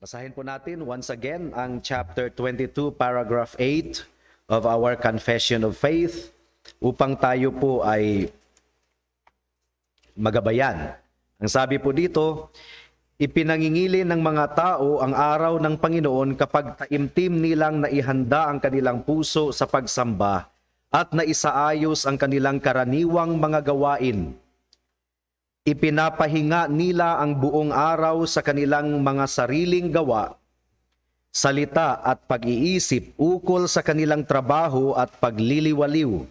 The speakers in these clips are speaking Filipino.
Basahin po natin once again ang chapter 22 paragraph 8 of our confession of faith upang tayo po ay magabayan. Ang sabi po dito, ipinangingili ng mga tao ang araw ng Panginoon kapag taimtim nilang naihanda ang kanilang puso sa pagsamba at naisaayos ang kanilang karaniwang mga gawain Ipinapahinga nila ang buong araw sa kanilang mga sariling gawa, salita at pag-iisip ukol sa kanilang trabaho at pagliliwaliw.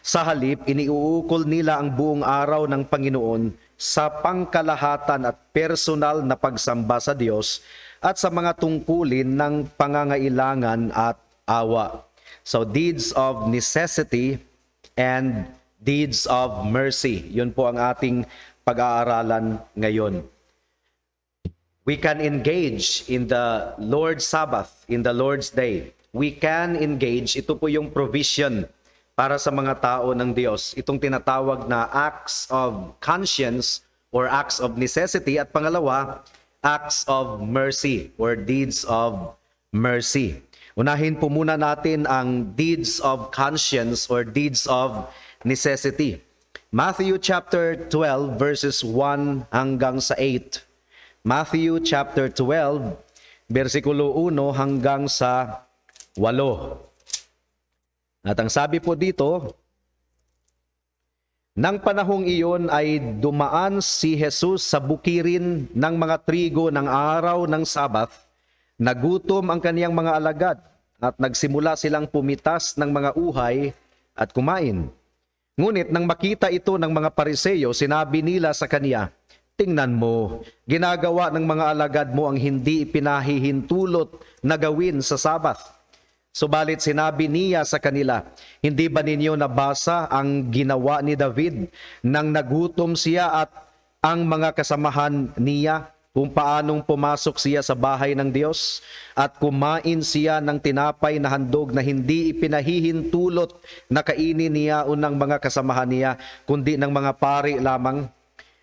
Sa halip, iniuukol nila ang buong araw ng Panginoon sa pangkalahatan at personal na pagsamba sa Diyos at sa mga tungkulin ng pangangailangan at awa. So deeds of necessity and deeds of mercy. Yun po ang ating pag-aaralan ngayon. We can engage in the Lord's Sabbath, in the Lord's Day. We can engage, ito po yung provision para sa mga tao ng Diyos. Itong tinatawag na acts of conscience or acts of necessity at pangalawa, acts of mercy or deeds of mercy. Unahin po muna natin ang deeds of conscience or deeds of necessity. Matthew chapter 12 verses 1 hanggang sa 8. Matthew chapter 12 bersikulo 1 hanggang sa 8. At ang sabi po dito, Nang panahong iyon ay dumaan si Jesus sa bukirin ng mga trigo ng araw ng Sabbath, nagutom ang kaniyang mga alagad at nagsimula silang pumitas ng mga uhay at kumain. Ngunit nang makita ito ng mga pariseyo, sinabi nila sa kanya, Tingnan mo, ginagawa ng mga alagad mo ang hindi ipinahihintulot na gawin sa Sabbath. Subalit sinabi niya sa kanila, Hindi ba ninyo nabasa ang ginawa ni David nang nagutom siya at ang mga kasamahan niya kung paanong pumasok siya sa bahay ng Diyos at kumain siya ng tinapay na handog na hindi ipinahihintulot na kainin niya o ng mga kasamahan niya, kundi ng mga pari lamang?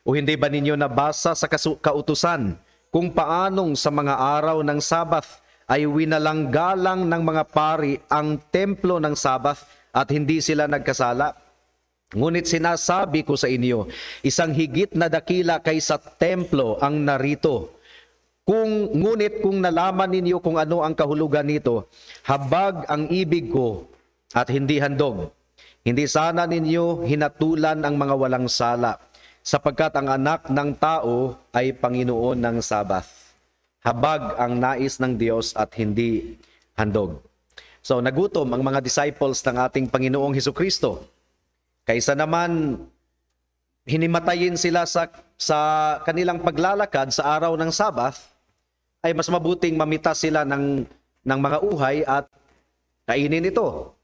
O hindi ba ninyo nabasa sa kautusan kung paanong sa mga araw ng Sabbath ay winalanggalang ng mga pari ang templo ng Sabbath at hindi sila nagkasala? Ngunit sinasabi ko sa inyo, isang higit na dakila kaysa templo ang narito. Kung ngunit kung nalaman ninyo kung ano ang kahulugan nito, habag ang ibig ko at hindi handog. Hindi sana ninyo hinatulan ang mga walang sala, sapagkat ang anak ng tao ay Panginoon ng Sabbath. Habag ang nais ng Diyos at hindi handog. So nagutom ang mga disciples ng ating Panginoong Heso Kristo. Kaysa naman hinimatayin sila sa, sa kanilang paglalakad sa araw ng Sabbath, ay mas mabuting mamita sila ng, ng mga uhay at kainin ito.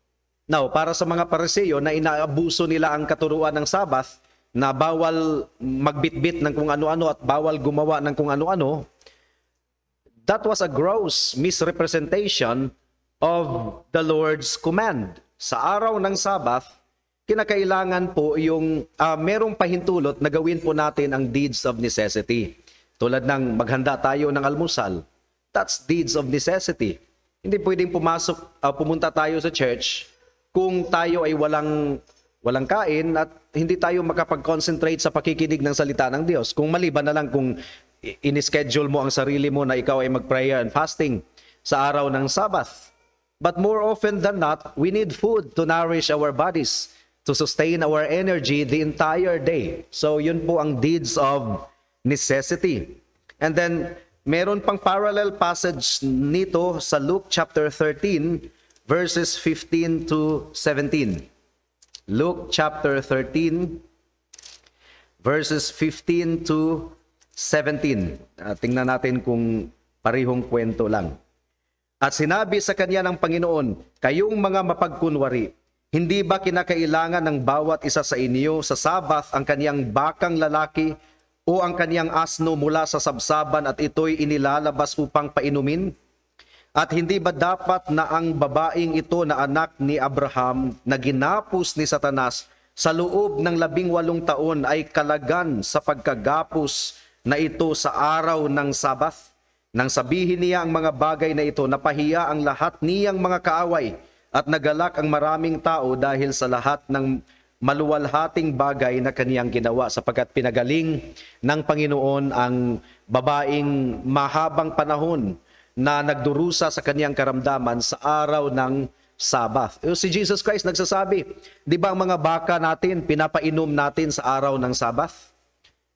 Now, para sa mga pariseyo na inaabuso nila ang katuruan ng Sabbath, na bawal magbitbit ng kung ano-ano at bawal gumawa ng kung ano-ano, that was a gross misrepresentation of the Lord's command. Sa araw ng Sabbath, kinakailangan po yung uh, merong pahintulot na gawin po natin ang deeds of necessity. Tulad ng maghanda tayo ng almusal. That's deeds of necessity. Hindi pwedeng pumasok uh, pumunta tayo sa church kung tayo ay walang walang kain at hindi tayo makapag-concentrate sa pakikinig ng salita ng Diyos. Kung maliban na lang kung in-schedule mo ang sarili mo na ikaw ay mag-prayer and fasting sa araw ng Sabbath. But more often than not, we need food to nourish our bodies to sustain our energy the entire day. So yun po ang deeds of necessity. And then meron pang parallel passage nito sa Luke chapter 13 verses 15 to 17. Luke chapter 13 verses 15 to 17. Uh, ah, tingnan natin kung parihong kwento lang. At sinabi sa kanya ng Panginoon, kayong mga mapagkunwari, hindi ba kinakailangan ng bawat isa sa inyo sa Sabbath ang kaniyang bakang lalaki o ang kaniyang asno mula sa sabsaban at ito'y inilalabas upang painumin? At hindi ba dapat na ang babaeng ito na anak ni Abraham na ginapos ni Satanas sa loob ng labing walong taon ay kalagan sa pagkagapos na ito sa araw ng Sabbath? Nang sabihin niya ang mga bagay na ito, napahiya ang lahat niyang mga kaaway at nagalak ang maraming tao dahil sa lahat ng maluwalhating bagay na kaniyang ginawa sapagkat pinagaling ng Panginoon ang babaeng mahabang panahon na nagdurusa sa kaniyang karamdaman sa araw ng Sabbath. O si Jesus Christ nagsasabi, di ba ang mga baka natin, pinapainom natin sa araw ng Sabbath?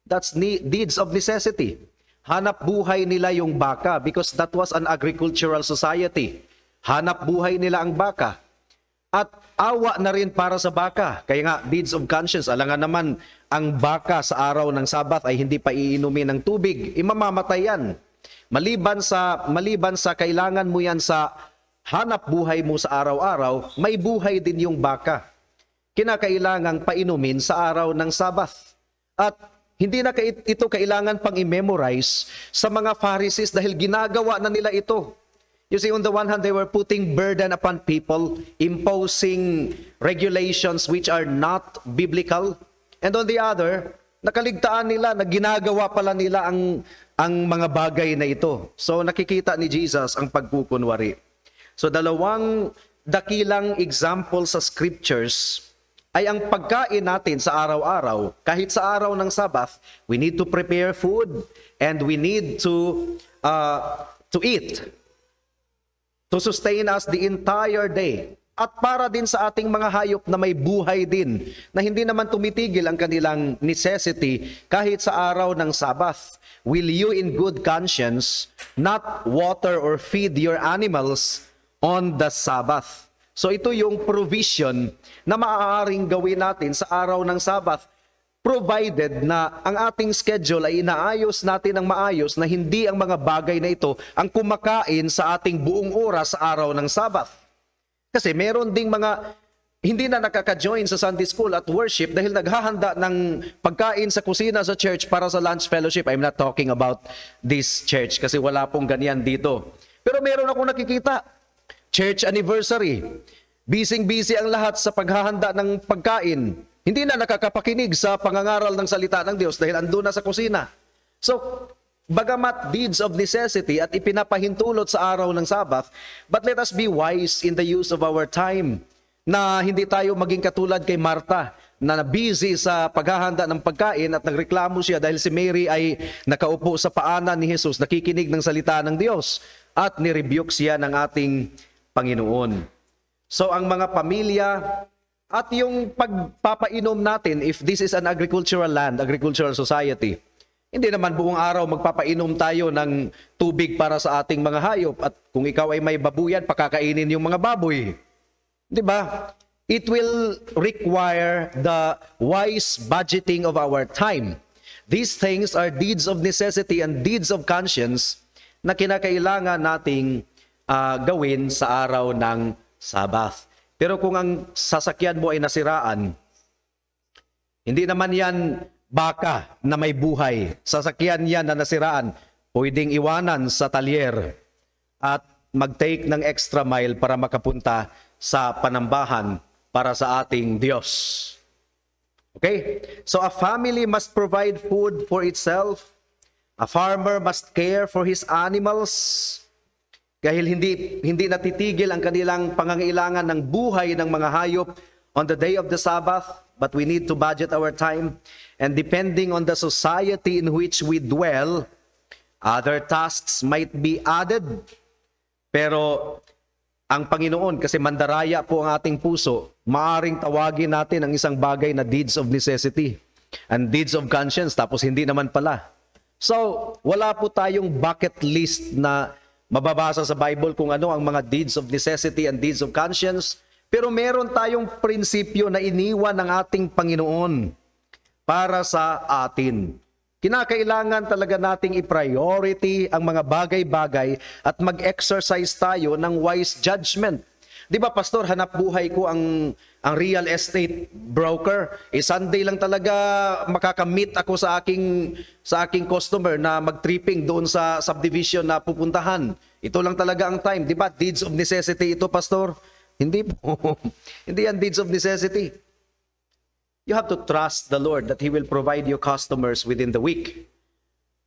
That's ne- deeds of necessity. Hanap buhay nila yung baka because that was an agricultural society. Hanap buhay nila ang baka. At awa na rin para sa baka. Kaya nga, deeds of conscience, alangan naman, ang baka sa araw ng Sabat ay hindi pa iinumin ng tubig. Imamamatay eh, yan. Maliban sa, maliban sa kailangan mo yan sa hanap buhay mo sa araw-araw, may buhay din yung baka. Kinakailangang painumin sa araw ng Sabat. At hindi na ito kailangan pang i-memorize sa mga Pharisees dahil ginagawa na nila ito. You see, on the one hand, they were putting burden upon people, imposing regulations which are not biblical. And on the other, nakaligtaan nila na ginagawa pala nila ang, ang mga bagay na ito. So nakikita ni Jesus ang pagkukunwari. So dalawang dakilang example sa scriptures ay ang pagkain natin sa araw-araw. Kahit sa araw ng Sabbath, we need to prepare food and we need to, uh, to eat to sustain us the entire day at para din sa ating mga hayop na may buhay din na hindi naman tumitigil ang kanilang necessity kahit sa araw ng Sabbath. Will you in good conscience not water or feed your animals on the Sabbath? So ito yung provision na maaaring gawin natin sa araw ng Sabbath provided na ang ating schedule ay inaayos natin ng maayos na hindi ang mga bagay na ito ang kumakain sa ating buong oras sa araw ng Sabbath. Kasi meron ding mga hindi na nakaka-join sa Sunday school at worship dahil naghahanda ng pagkain sa kusina sa church para sa lunch fellowship. I'm not talking about this church kasi wala pong ganyan dito. Pero meron akong nakikita. Church anniversary. bising busy ang lahat sa paghahanda ng pagkain. Hindi na nakakapakinig sa pangangaral ng salita ng Diyos dahil ando na sa kusina. So, bagamat deeds of necessity at ipinapahintulot sa araw ng Sabbath, but let us be wise in the use of our time na hindi tayo maging katulad kay Martha na busy sa paghahanda ng pagkain at nagreklamo siya dahil si Mary ay nakaupo sa paanan ni Jesus, nakikinig ng salita ng Diyos at nirebuke siya ng ating Panginoon. So ang mga pamilya at yung pagpapainom natin, if this is an agricultural land, agricultural society, hindi naman buong araw magpapainom tayo ng tubig para sa ating mga hayop at kung ikaw ay may babuyan, pakakainin yung mga baboy. 'Di ba? It will require the wise budgeting of our time. These things are deeds of necessity and deeds of conscience na kinakailangan nating uh, gawin sa araw ng Sabbath. Pero kung ang sasakyan mo ay nasiraan, hindi naman yan baka na may buhay. Sasakyan yan na nasiraan, pwedeng iwanan sa talyer at mag-take ng extra mile para makapunta sa panambahan para sa ating Diyos. Okay? So a family must provide food for itself. A farmer must care for his animals. Dahil hindi, hindi natitigil ang kanilang pangangailangan ng buhay ng mga hayop on the day of the Sabbath, but we need to budget our time. And depending on the society in which we dwell, other tasks might be added. Pero ang Panginoon, kasi mandaraya po ang ating puso, maaring tawagin natin ang isang bagay na deeds of necessity and deeds of conscience, tapos hindi naman pala. So, wala po tayong bucket list na Mababasa sa Bible kung ano ang mga deeds of necessity and deeds of conscience, pero meron tayong prinsipyo na iniwan ng ating Panginoon para sa atin. Kinakailangan talaga nating i-priority ang mga bagay-bagay at mag-exercise tayo ng wise judgment Di ba, Pastor, hanap buhay ko ang, ang real estate broker. E Sunday lang talaga makakamit ako sa aking, sa aking customer na mag-tripping doon sa subdivision na pupuntahan. Ito lang talaga ang time. Di ba, deeds of necessity ito, Pastor? Hindi po. Hindi yan deeds of necessity. You have to trust the Lord that He will provide your customers within the week.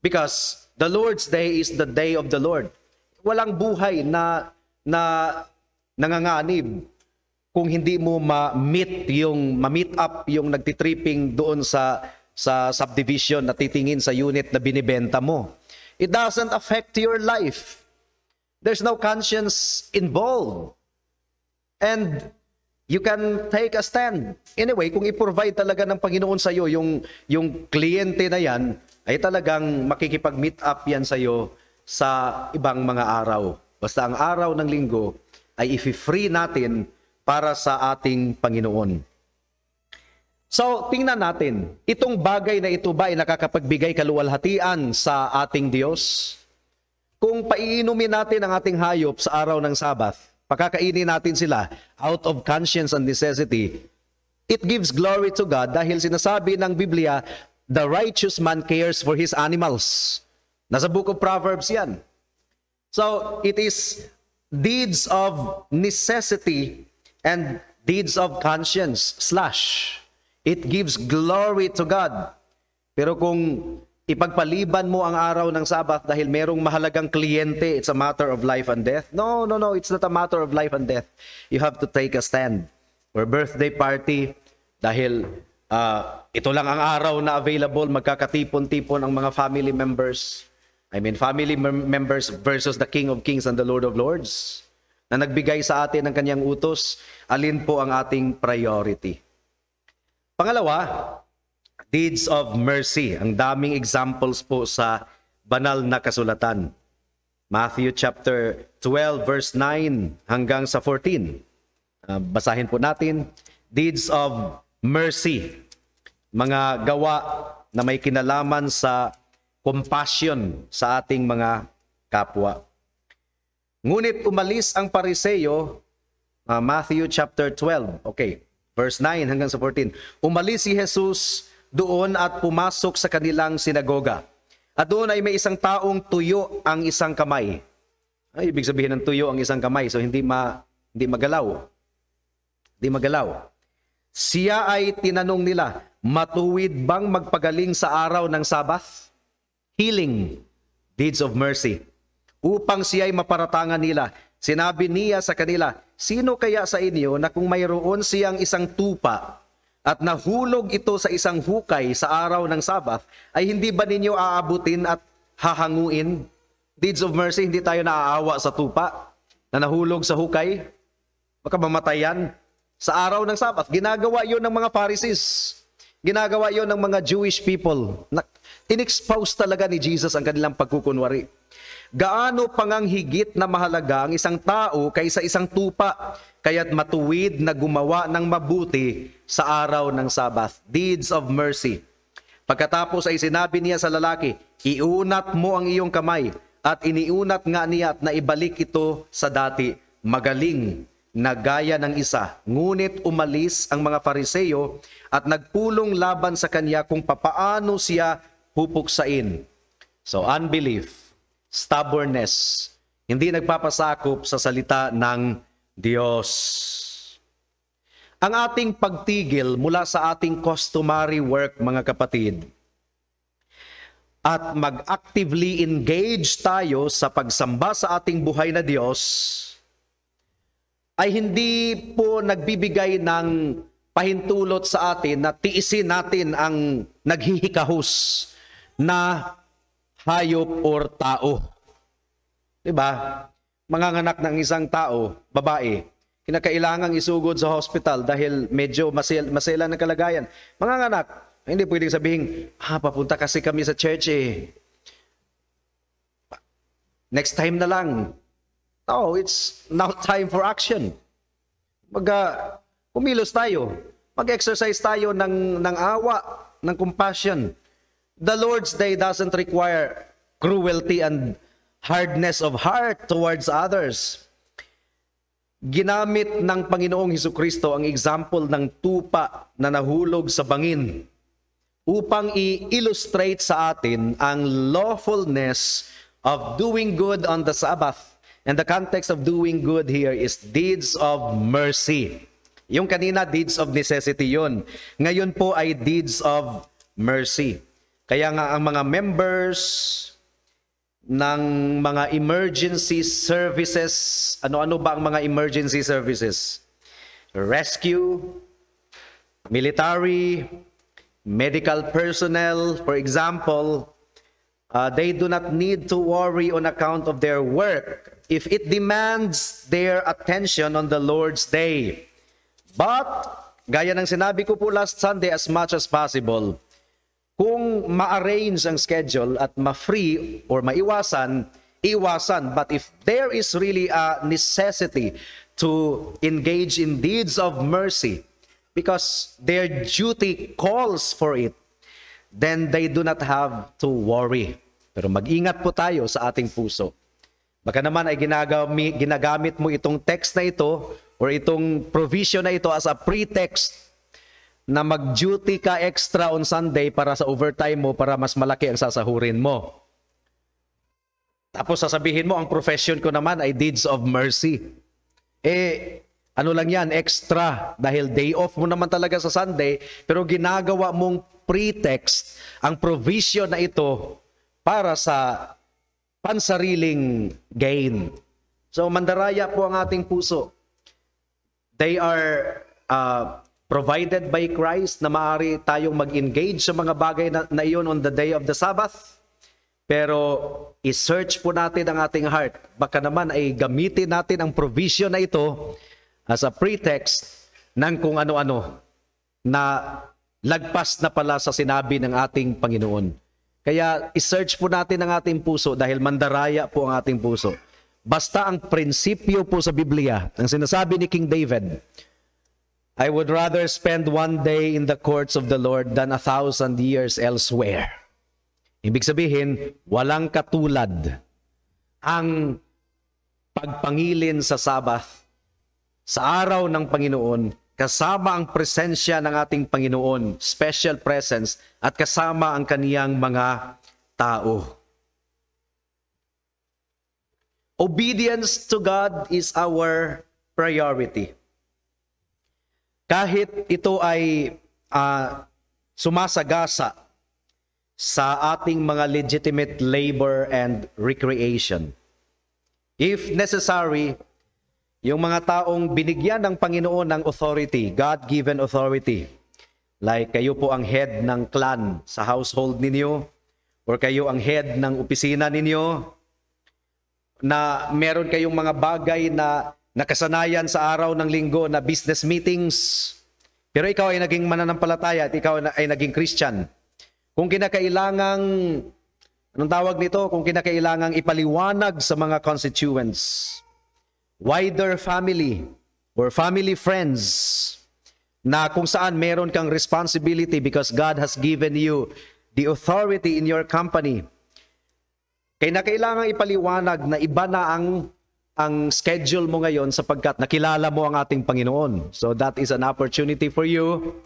Because the Lord's day is the day of the Lord. Walang buhay na na nanganganib kung hindi mo ma-meet yung ma-meet up yung nagtitripping doon sa sa subdivision na titingin sa unit na binibenta mo. It doesn't affect your life. There's no conscience involved. And you can take a stand. Anyway, kung i-provide talaga ng Panginoon sa iyo yung yung kliyente na yan, ay talagang makikipag-meet up yan sa iyo sa ibang mga araw. Basta ang araw ng linggo, ay ifi free natin para sa ating Panginoon. So, tingnan natin, itong bagay na ito ba ay nakakapagbigay kaluwalhatian sa ating Diyos? Kung paiinumin natin ang ating hayop sa araw ng Sabbath, pakakainin natin sila out of conscience and necessity, it gives glory to God dahil sinasabi ng Biblia, the righteous man cares for his animals. Nasa book of Proverbs yan. So, it is deeds of necessity and deeds of conscience slash it gives glory to God. Pero kung ipagpaliban mo ang araw ng Sabbath dahil merong mahalagang kliyente, it's a matter of life and death. No, no, no, it's not a matter of life and death. You have to take a stand. Or birthday party dahil uh, ito lang ang araw na available, magkakatipon-tipon ang mga family members. I mean, family members versus the King of Kings and the Lord of Lords na nagbigay sa atin ng kanyang utos, alin po ang ating priority? Pangalawa, deeds of mercy. Ang daming examples po sa banal na kasulatan. Matthew chapter 12 verse 9 hanggang sa 14. Uh, ah, basahin po natin. Deeds of mercy. Mga gawa na may kinalaman sa compassion sa ating mga kapwa. Ngunit umalis ang pariseyo, uh, ah, Matthew chapter 12, okay, verse 9 hanggang sa 14. Umalis si Jesus doon at pumasok sa kanilang sinagoga. At doon ay may isang taong tuyo ang isang kamay. Ay, ibig sabihin ng tuyo ang isang kamay, so hindi ma hindi magalaw. Hindi magalaw. Siya ay tinanong nila, matuwid bang magpagaling sa araw ng Sabbath? healing, deeds of mercy, upang siya ay maparatangan nila. Sinabi niya sa kanila, Sino kaya sa inyo na kung mayroon siyang isang tupa at nahulog ito sa isang hukay sa araw ng Sabbath, ay hindi ba ninyo aabutin at hahanguin? Deeds of mercy, hindi tayo naaawa sa tupa na nahulog sa hukay. Baka mamatayan sa araw ng Sabbath. Ginagawa yon ng mga Pharisees. Ginagawa yon ng mga Jewish people. Na Inexpose talaga ni Jesus ang kanilang pagkukunwari. Gaano pangang higit na mahalaga ang isang tao kaysa isang tupa, kaya't matuwid na gumawa ng mabuti sa araw ng Sabbath. Deeds of mercy. Pagkatapos ay sinabi niya sa lalaki, Iunat mo ang iyong kamay, at iniunat nga niya at naibalik ito sa dati. Magaling na gaya ng isa. Ngunit umalis ang mga fariseyo at nagpulong laban sa kanya kung papaano siya pupuksain. So unbelief, stubbornness, hindi nagpapasakop sa salita ng Diyos. Ang ating pagtigil mula sa ating customary work, mga kapatid, at mag-actively engage tayo sa pagsamba sa ating buhay na Diyos, ay hindi po nagbibigay ng pahintulot sa atin na tiisin natin ang naghihikahos na hayop or tao. 'Di ba? Manganganak ng isang tao, babae, kinakailangang isugod sa hospital dahil medyo masel masela ng kalagayan. Manganganak, hindi pwedeng sabihin, ah, papunta kasi kami sa church eh. Next time na lang. No, it's now time for action. Mag, uh, kumilos tayo. Mag-exercise tayo ng, ng awa, ng compassion the Lord's Day doesn't require cruelty and hardness of heart towards others. Ginamit ng Panginoong Heso Kristo ang example ng tupa na nahulog sa bangin upang i-illustrate sa atin ang lawfulness of doing good on the Sabbath. And the context of doing good here is deeds of mercy. Yung kanina, deeds of necessity yun. Ngayon po ay deeds of mercy. Kaya nga ang mga members ng mga emergency services, ano-ano ba ang mga emergency services? Rescue, military, medical personnel, for example, uh, they do not need to worry on account of their work if it demands their attention on the Lord's day. But, gaya ng sinabi ko po last Sunday, as much as possible, kung ma-arrange ang schedule at ma-free or maiwasan, iwasan. But if there is really a necessity to engage in deeds of mercy because their duty calls for it, then they do not have to worry. Pero mag-ingat po tayo sa ating puso. Baka naman ay ginagamit mo itong text na ito or itong provision na ito as a pretext na mag-duty ka extra on Sunday para sa overtime mo para mas malaki ang sasahurin mo. Tapos sasabihin mo, ang profession ko naman ay deeds of mercy. Eh, ano lang yan, extra. Dahil day off mo naman talaga sa Sunday, pero ginagawa mong pretext ang provision na ito para sa pansariling gain. So, mandaraya po ang ating puso. They are uh, provided by Christ na maaari tayong mag-engage sa mga bagay na, na iyon on the day of the Sabbath. Pero i-search po natin ang ating heart. Baka naman ay gamitin natin ang provision na ito as a pretext ng kung ano-ano na lagpas na pala sa sinabi ng ating Panginoon. Kaya i-search po natin ang ating puso dahil mandaraya po ang ating puso. Basta ang prinsipyo po sa Biblia, ang sinasabi ni King David, I would rather spend one day in the courts of the Lord than a thousand years elsewhere. Ibig sabihin, walang katulad ang pagpangilin sa Sabbath sa araw ng Panginoon kasama ang presensya ng ating Panginoon, special presence, at kasama ang kaniyang mga tao. Obedience to God is our priority kahit ito ay uh, sumasagasa sa ating mga legitimate labor and recreation. If necessary, yung mga taong binigyan ng Panginoon ng authority, God-given authority, like kayo po ang head ng clan sa household ninyo, or kayo ang head ng opisina ninyo, na meron kayong mga bagay na nakasanayan sa araw ng linggo na business meetings, pero ikaw ay naging mananampalataya at ikaw ay naging Christian. Kung kinakailangang, anong tawag nito? Kung kinakailangang ipaliwanag sa mga constituents, wider family or family friends, na kung saan meron kang responsibility because God has given you the authority in your company. Kaya na kailangan ipaliwanag na iba na ang ang schedule mo ngayon sapagkat nakilala mo ang ating Panginoon. So that is an opportunity for you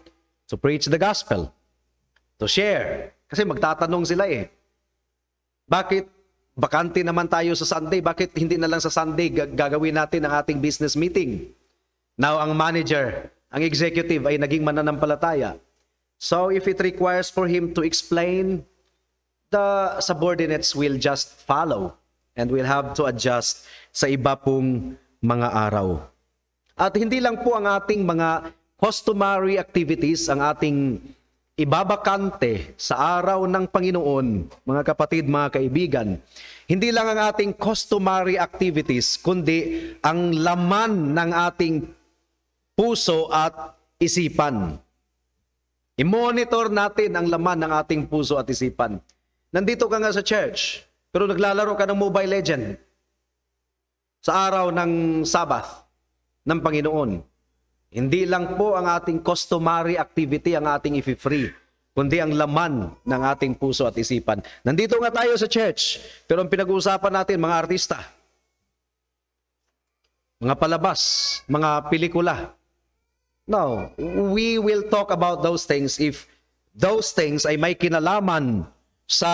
to preach the gospel, to share. Kasi magtatanong sila eh, bakit bakante naman tayo sa Sunday? Bakit hindi na lang sa Sunday gagawin natin ang ating business meeting? Now, ang manager, ang executive ay naging mananampalataya. So if it requires for him to explain, the subordinates will just follow. And we'll have to adjust sa iba pong mga araw. At hindi lang po ang ating mga customary activities, ang ating ibabakante sa araw ng Panginoon, mga kapatid, mga kaibigan, hindi lang ang ating customary activities, kundi ang laman ng ating puso at isipan. I-monitor natin ang laman ng ating puso at isipan. Nandito ka nga sa church. Pero naglalaro ka ng Mobile Legend sa araw ng Sabbath ng Panginoon. Hindi lang po ang ating customary activity ang ating ifi-free, kundi ang laman ng ating puso at isipan. Nandito nga tayo sa church, pero ang pinag-uusapan natin, mga artista, mga palabas, mga pelikula. No, we will talk about those things if those things ay may kinalaman sa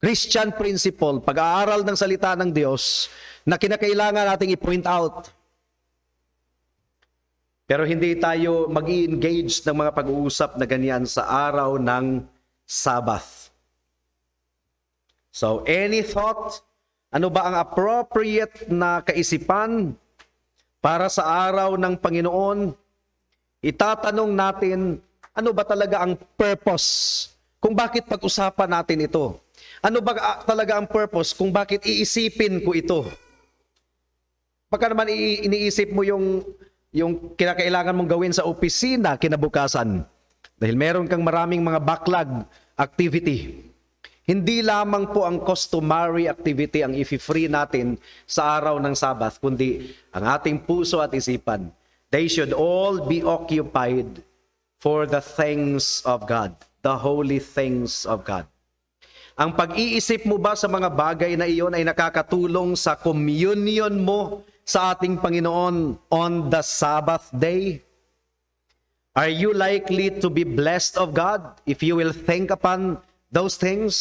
Christian principle, pag-aaral ng salita ng Diyos na kinakailangan nating i-point out. Pero hindi tayo mag engage ng mga pag-uusap na ganyan sa araw ng Sabbath. So, any thought, ano ba ang appropriate na kaisipan para sa araw ng Panginoon? Itatanong natin, ano ba talaga ang purpose? Kung bakit pag-usapan natin ito? Ano ba ah, talaga ang purpose kung bakit iisipin ko ito? Pagka naman iniisip mo yung, yung kinakailangan mong gawin sa opisina kinabukasan, dahil meron kang maraming mga backlog activity, hindi lamang po ang customary activity ang i-free natin sa araw ng Sabbath, kundi ang ating puso at isipan. They should all be occupied for the things of God, the holy things of God. Ang pag-iisip mo ba sa mga bagay na iyon ay nakakatulong sa communion mo sa ating Panginoon on the Sabbath day? Are you likely to be blessed of God if you will think upon those things?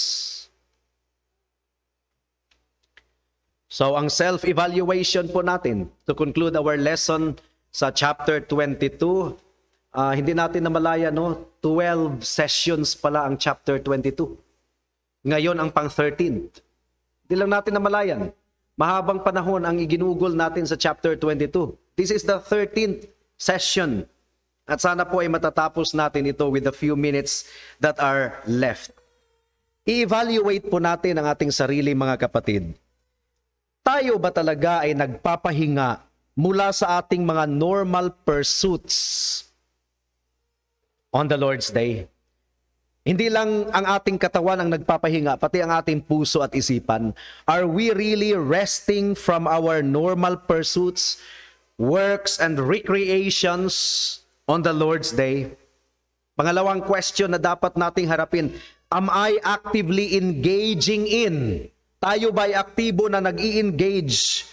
So ang self-evaluation po natin to conclude our lesson sa chapter 22, uh, ah, hindi natin namalaya no, 12 sessions pala ang chapter 22. Ngayon ang pang-13th. Di lang natin malayan. Mahabang panahon ang iginugol natin sa chapter 22. This is the 13th session. At sana po ay matatapos natin ito with a few minutes that are left. I-evaluate po natin ang ating sarili mga kapatid. Tayo ba talaga ay nagpapahinga mula sa ating mga normal pursuits on the Lord's Day? Hindi lang ang ating katawan ang nagpapahinga, pati ang ating puso at isipan. Are we really resting from our normal pursuits, works, and recreations on the Lord's Day? Pangalawang question na dapat nating harapin, am I actively engaging in? Tayo ba'y aktibo na nag engage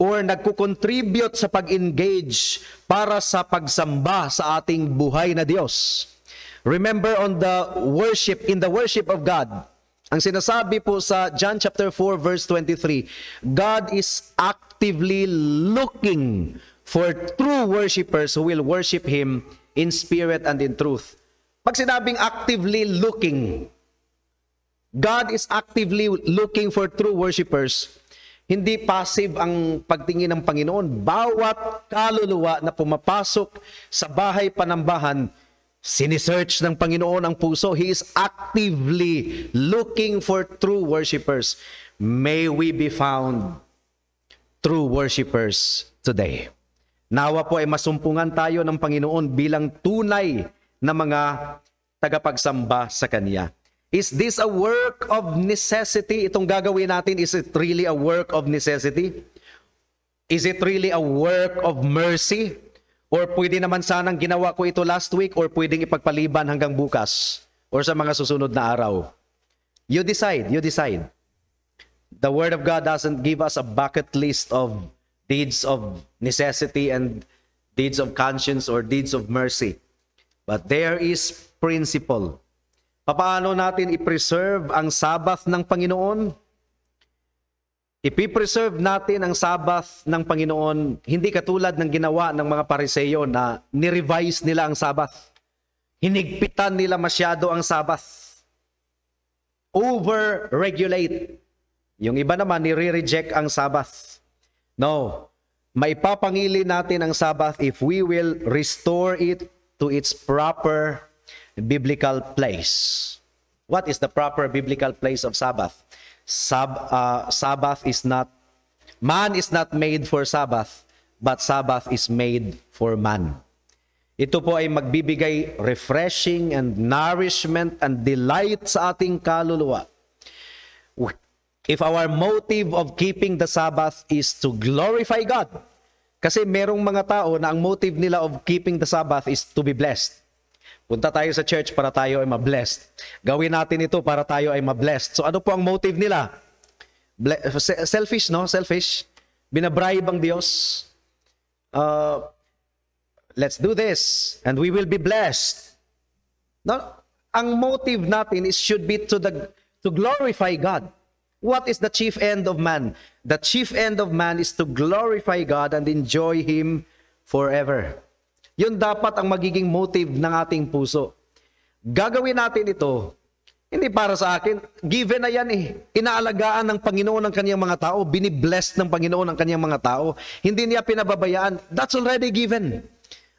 or nagkukontribute sa pag-engage para sa pagsamba sa ating buhay na Diyos? Remember on the worship, in the worship of God. Ang sinasabi po sa John chapter 4 verse 23, God is actively looking for true worshipers who will worship Him in spirit and in truth. Pag sinabing actively looking, God is actively looking for true worshipers. Hindi passive ang pagtingin ng Panginoon. Bawat kaluluwa na pumapasok sa bahay panambahan, Sinisearch ng Panginoon ang puso. He is actively looking for true worshipers. May we be found true worshipers today. Nawa po ay masumpungan tayo ng Panginoon bilang tunay na mga tagapagsamba sa Kanya. Is this a work of necessity? Itong gagawin natin, is it really a work of necessity? Is it really a work of mercy? Or pwede naman sanang ginawa ko ito last week or pwedeng ipagpaliban hanggang bukas or sa mga susunod na araw. You decide, you decide. The Word of God doesn't give us a bucket list of deeds of necessity and deeds of conscience or deeds of mercy. But there is principle. Paano natin i-preserve ang Sabbath ng Panginoon? Ipipreserve natin ang Sabbath ng Panginoon, hindi katulad ng ginawa ng mga pariseyo na nirevise nila ang Sabbath. Hinigpitan nila masyado ang Sabbath. Over-regulate. Yung iba naman, nire-reject ang Sabbath. No, maipapangili natin ang Sabbath if we will restore it to its proper biblical place. What is the proper biblical place of Sabbath? Sab, uh, Sabbath is not, man is not made for Sabbath, but Sabbath is made for man. Ito po ay magbibigay refreshing and nourishment and delight sa ating kaluluwa. If our motive of keeping the Sabbath is to glorify God, kasi merong mga tao na ang motive nila of keeping the Sabbath is to be blessed. Punta tayo sa church para tayo ay mablessed. Gawin natin ito para tayo ay mablessed. So ano po ang motive nila? Selfish, no? Selfish. Binabribe ang Diyos. Uh, let's do this and we will be blessed. No? Ang motive natin is should be to the to glorify God. What is the chief end of man? The chief end of man is to glorify God and enjoy Him forever. Yun dapat ang magiging motive ng ating puso. Gagawin natin ito, hindi para sa akin, given na yan eh. Inaalagaan ng Panginoon ang kanyang mga tao, binibless ng Panginoon ang kanyang mga tao, hindi niya pinababayaan. That's already given.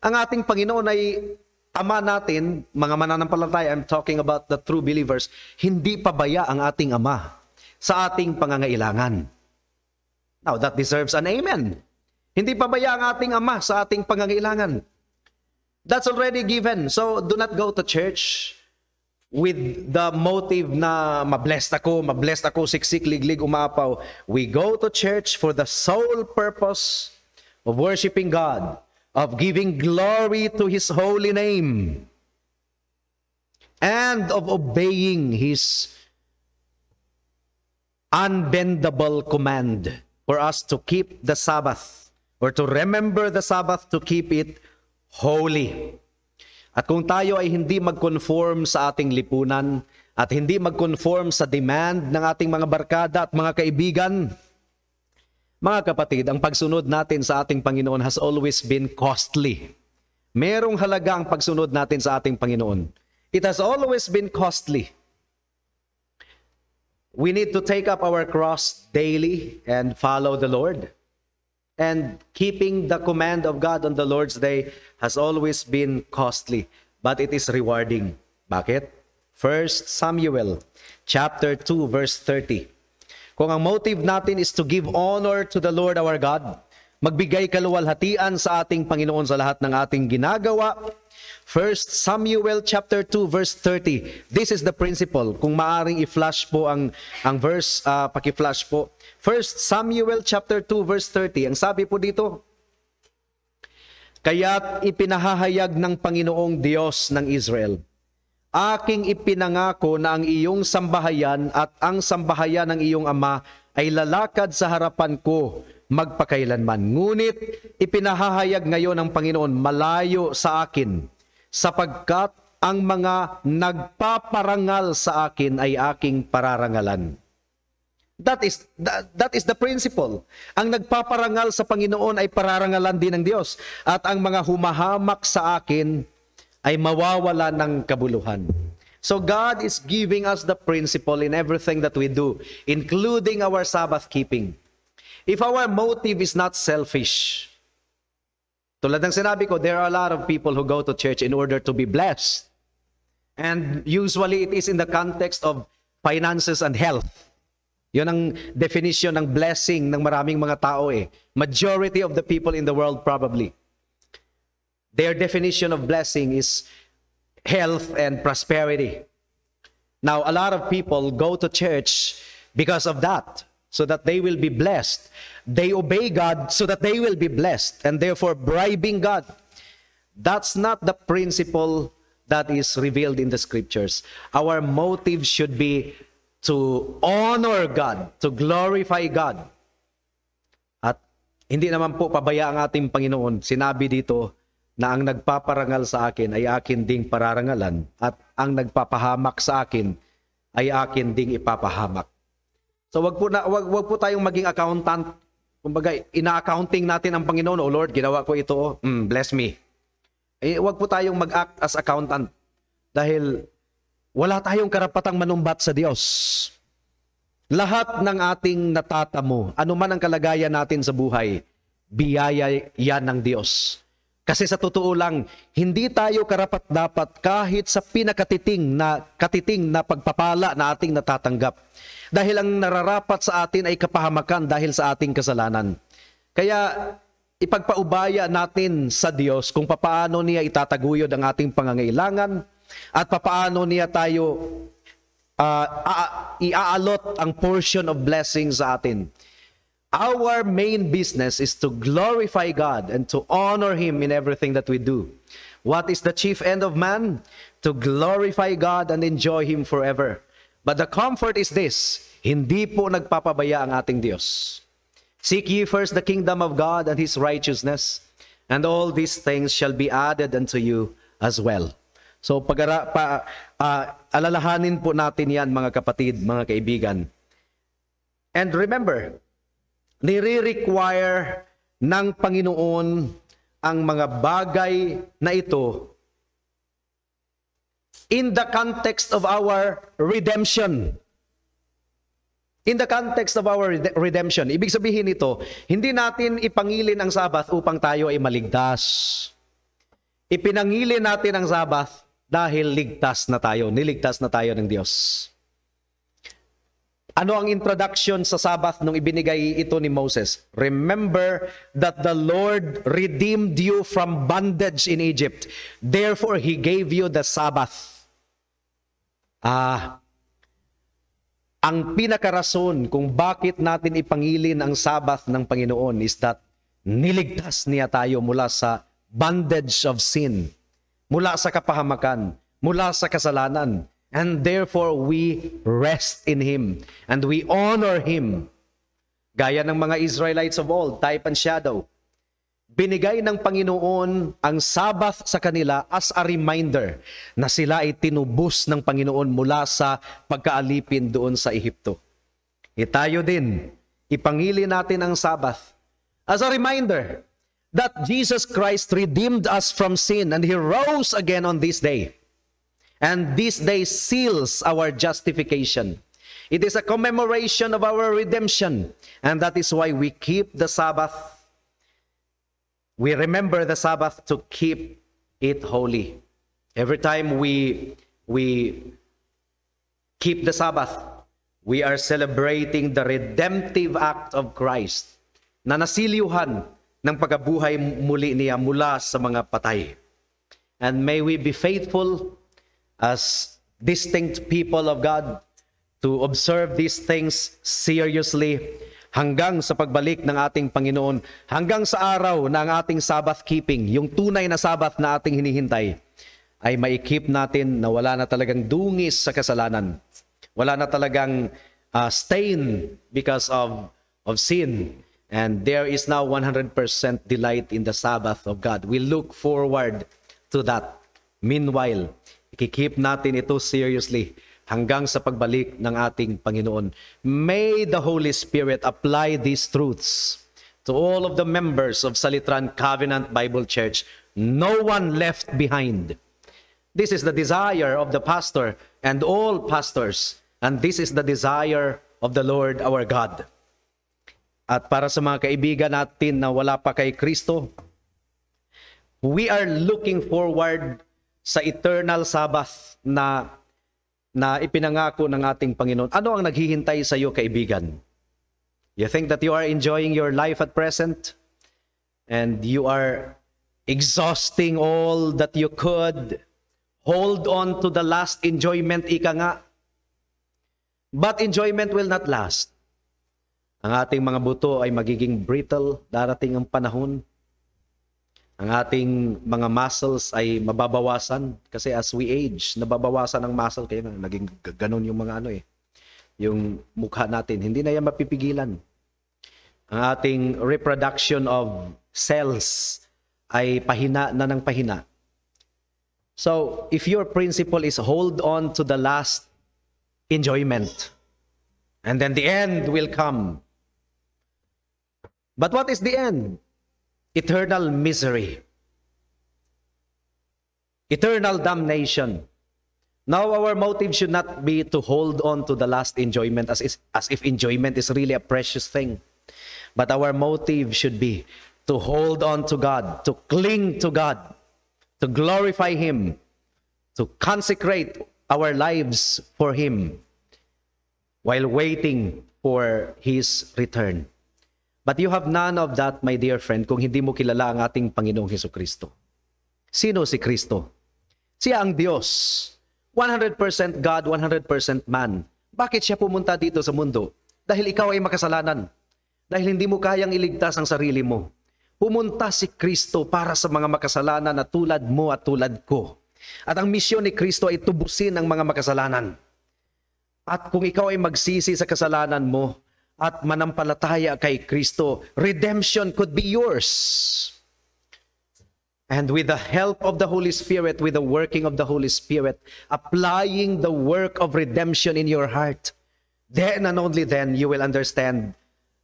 Ang ating Panginoon ay Ama natin, mga mananampalataya, I'm talking about the true believers, hindi pabaya ang ating Ama sa ating pangangailangan. Now, that deserves an amen. Hindi pabaya ang ating Ama sa ating pangangailangan. That's already given. So do not go to church with the motive na mablessed ako, mablessed ako, siksik, liglig, umapaw. We go to church for the sole purpose of worshiping God, of giving glory to His holy name, and of obeying His unbendable command for us to keep the Sabbath or to remember the Sabbath to keep it holy. At kung tayo ay hindi mag-conform sa ating lipunan at hindi mag-conform sa demand ng ating mga barkada at mga kaibigan, mga kapatid, ang pagsunod natin sa ating Panginoon has always been costly. Merong halaga ang pagsunod natin sa ating Panginoon. It has always been costly. We need to take up our cross daily and follow the Lord and keeping the command of God on the Lord's day has always been costly, but it is rewarding. Bakit? First Samuel chapter 2 verse 30. Kung ang motive natin is to give honor to the Lord our God, magbigay kaluwalhatian sa ating Panginoon sa lahat ng ating ginagawa. 1 Samuel chapter 2 verse 30. This is the principle. Kung maaring i-flash po ang ang verse, uh, paki-flash po. 1 Samuel chapter 2 verse 30. Ang sabi po dito, Kaya't ipinahahayag ng Panginoong Diyos ng Israel, Aking ipinangako na ang iyong sambahayan at ang sambahayan ng iyong ama ay lalakad sa harapan ko magpakailanman. Ngunit ipinahahayag ngayon ng Panginoon malayo sa akin sapagkat ang mga nagpaparangal sa akin ay aking pararangalan. That is that, that is the principle. Ang nagpaparangal sa Panginoon ay pararangalan din ng Diyos at ang mga humahamak sa akin ay mawawala ng kabuluhan. So God is giving us the principle in everything that we do, including our Sabbath keeping. If our motive is not selfish, tulad ng sinabi ko, there are a lot of people who go to church in order to be blessed. And usually it is in the context of finances and health. Yun ang definition ng blessing ng maraming mga tao eh. Majority of the people in the world probably. Their definition of blessing is health and prosperity. Now, a lot of people go to church because of that so that they will be blessed. They obey God so that they will be blessed and therefore bribing God. That's not the principle that is revealed in the scriptures. Our motive should be to honor God, to glorify God. At hindi naman po pabaya ang ating Panginoon. Sinabi dito na ang nagpaparangal sa akin ay akin ding pararangalan at ang nagpapahamak sa akin ay akin ding ipapahamak. So wag po na wag, wag po tayong maging accountant. Kumbaga, ina-accounting natin ang Panginoon, oh Lord, ginawa ko ito, oh. mm, bless me. Eh wag po tayong mag-act as accountant dahil wala tayong karapatang manumbat sa Diyos. Lahat ng ating natatamo, anuman ang kalagayan natin sa buhay, biyaya yan ng Diyos. Kasi sa totoo lang, hindi tayo karapat dapat kahit sa pinakatiting na katiting na pagpapala na ating natatanggap dahil ang nararapat sa atin ay kapahamakan dahil sa ating kasalanan. Kaya ipagpaubaya natin sa Diyos kung papaano niya itataguyod ang ating pangangailangan at papaano niya tayo uh, iaalot ang portion of blessing sa atin. Our main business is to glorify God and to honor Him in everything that we do. What is the chief end of man? To glorify God and enjoy Him forever. But the comfort is this, hindi po nagpapabaya ang ating Diyos. Seek ye first the kingdom of God and His righteousness, and all these things shall be added unto you as well. So pag pa, uh, alalahanin po natin yan mga kapatid, mga kaibigan. And remember, nire-require ng Panginoon ang mga bagay na ito in the context of our redemption. In the context of our redemption, ibig sabihin nito, hindi natin ipangilin ang Sabbath upang tayo ay maligtas. Ipinangilin natin ang Sabbath dahil ligtas na tayo, niligtas na tayo ng Diyos. Ano ang introduction sa Sabbath nung ibinigay ito ni Moses? Remember that the Lord redeemed you from bondage in Egypt. Therefore, He gave you the Sabbath. Ah, ang pinakarason kung bakit natin ipangilin ang Sabbath ng Panginoon is that niligtas niya tayo mula sa bondage of sin, mula sa kapahamakan, mula sa kasalanan. And therefore, we rest in Him and we honor Him. Gaya ng mga Israelites of old, type and shadow, binigay ng Panginoon ang Sabbath sa kanila as a reminder na sila ay tinubos ng Panginoon mula sa pagkaalipin doon sa Ehipto. Itayo e din, ipangili natin ang Sabbath as a reminder that Jesus Christ redeemed us from sin and He rose again on this day. And this day seals our justification. It is a commemoration of our redemption. And that is why we keep the Sabbath we remember the Sabbath to keep it holy. Every time we we keep the Sabbath, we are celebrating the redemptive act of Christ na nasiliuhan ng pagkabuhay muli niya mula sa mga patay. And may we be faithful as distinct people of God to observe these things seriously hanggang sa pagbalik ng ating Panginoon, hanggang sa araw na ang ating Sabbath keeping, yung tunay na Sabbath na ating hinihintay, ay maikip natin na wala na talagang dungis sa kasalanan. Wala na talagang uh, stain because of, of sin. And there is now 100% delight in the Sabbath of God. We look forward to that. Meanwhile, ikikip natin ito seriously hanggang sa pagbalik ng ating Panginoon. May the Holy Spirit apply these truths to all of the members of Salitran Covenant Bible Church. No one left behind. This is the desire of the pastor and all pastors. And this is the desire of the Lord our God. At para sa mga kaibigan natin na wala pa kay Kristo, we are looking forward sa eternal Sabbath na na ipinangako ng ating Panginoon. Ano ang naghihintay sa iyo, kaibigan? You think that you are enjoying your life at present and you are exhausting all that you could. Hold on to the last enjoyment, ika nga. But enjoyment will not last. Ang ating mga buto ay magiging brittle, darating ang panahon ang ating mga muscles ay mababawasan kasi as we age, nababawasan ang muscle kaya nga naging ganun yung mga ano eh, yung mukha natin. Hindi na yan mapipigilan. Ang ating reproduction of cells ay pahina na ng pahina. So, if your principle is hold on to the last enjoyment, and then the end will come. But what is the end? eternal misery, eternal damnation. Now, our motive should not be to hold on to the last enjoyment as, is, as if enjoyment is really a precious thing. But our motive should be to hold on to God, to cling to God, to glorify Him, to consecrate our lives for Him while waiting for His return. But you have none of that, my dear friend, kung hindi mo kilala ang ating Panginoong Heso Kristo. Sino si Kristo? Siya ang Diyos. 100% God, 100% man. Bakit siya pumunta dito sa mundo? Dahil ikaw ay makasalanan. Dahil hindi mo kayang iligtas ang sarili mo. Pumunta si Kristo para sa mga makasalanan na tulad mo at tulad ko. At ang misyon ni Kristo ay tubusin ang mga makasalanan. At kung ikaw ay magsisi sa kasalanan mo, at manampalataya kay Kristo, redemption could be yours. And with the help of the Holy Spirit, with the working of the Holy Spirit, applying the work of redemption in your heart, then and only then you will understand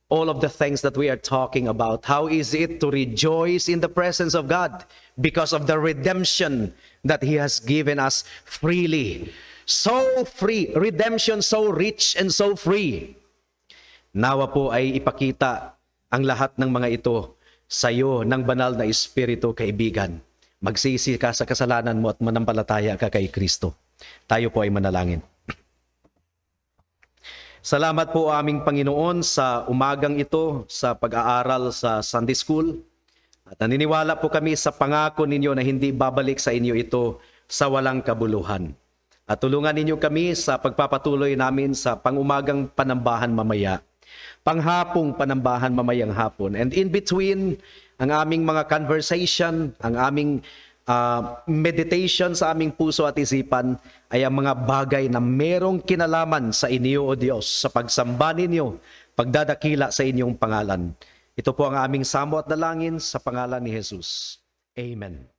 all of the things that we are talking about. How is it to rejoice in the presence of God because of the redemption that He has given us freely? So free, redemption so rich and so free Nawa po ay ipakita ang lahat ng mga ito sa iyo ng banal na Espiritu, kaibigan. Magsisi ka sa kasalanan mo at manampalataya ka kay Kristo. Tayo po ay manalangin. Salamat po aming Panginoon sa umagang ito, sa pag-aaral sa Sunday School. At naniniwala po kami sa pangako ninyo na hindi babalik sa inyo ito sa walang kabuluhan. At tulungan ninyo kami sa pagpapatuloy namin sa pangumagang panambahan mamaya panghapong panambahan mamayang hapon. And in between, ang aming mga conversation, ang aming uh, meditation sa aming puso at isipan ay ang mga bagay na merong kinalaman sa inyo o Diyos, sa pagsamba ninyo, pagdadakila sa inyong pangalan. Ito po ang aming samo at dalangin sa pangalan ni Jesus. Amen.